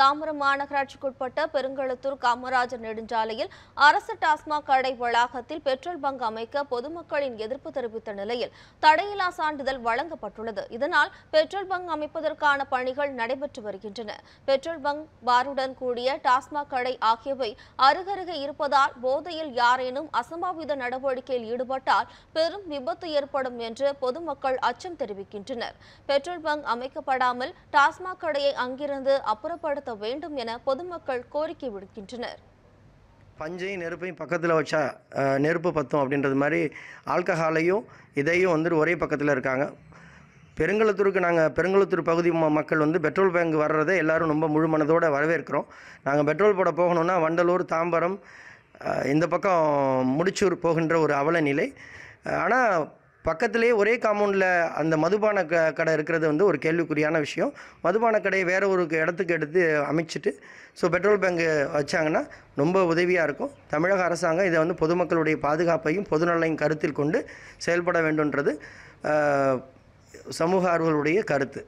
தாம்பரம் மாநகராட்சிக்குட்பட்ட பெருங்களத்தூர் காமராஜர் நெடுஞ்சாலையில் அரசு டாஸ்மாக் கடை வளாகத்தில் பெட்ரோல் பங்க் அமைக்க பொதுமக்களின் எதிர்ப்பு தெரிவித்த நிலையில் தடையில்லா சான்றிதழ் வழங்கப்பட்டுள்ளது இதனால் பெட்ரோல் பங்க் அமைப்பதற்கான பணிகள் நடைபெற்று வருகின்றன பெட்ரோல் பங்க் பாருடன் கூடிய டாஸ்மாக் கடை ஆகியவை அருகருகே இருப்பதால் போதையில் யாரேனும் அசம்பாவித நடவடிக்கையில் ஈடுபட்டால் பெரும் விபத்து ஏற்படும் என்று பொதுமக்கள் அச்சம் தெரிவிக்கின்றனர் பெட்ரோல் பங்க் அமைக்கப்படாமல் டாஸ்மாக் கடையை அங்கிருந்து அப்புறப்படுத்த நடத்த வேண்டும் என பொதுமக்கள் கோரிக்கை விடுக்கின்றனர் பஞ்சையும் நெருப்பையும் பக்கத்தில் வச்சா நெருப்பு பத்தும் அப்படின்றது மாதிரி ஆல்கஹாலையும் இதையும் வந்துட்டு ஒரே பக்கத்தில் இருக்காங்க பெருங்குளத்தூருக்கு நாங்கள் பெருங்குளத்தூர் பகுதி மக்கள் வந்து பெட்ரோல் பேங்க் வர்றதை எல்லோரும் ரொம்ப முழு மனதோடு வரவேற்கிறோம் நாங்கள் பெட்ரோல் போட போகணுன்னா வண்டலூர் தாம்பரம் இந்த பக்கம் முடிச்சூர் போகின்ற ஒரு அவல நிலை ஆனால் பக்கத்துலேயே ஒரே காம்பவுண்டில் அந்த மதுபான க கடை இருக்கிறது வந்து ஒரு கேள்விக்குறியான விஷயம் மதுபான கடையை வேறு ஒரு இடத்துக்கு எடுத்து அமைச்சிட்டு ஸோ பெட்ரோல் பங்கு வச்சாங்கன்னா ரொம்ப உதவியாக இருக்கும் தமிழக அரசாங்கம் இதை வந்து பொதுமக்களுடைய பாதுகாப்பையும் பொதுநலையும் கருத்தில் கொண்டு செயல்பட வேண்டும்ன்றது சமூக ஆர்வலுடைய கருத்து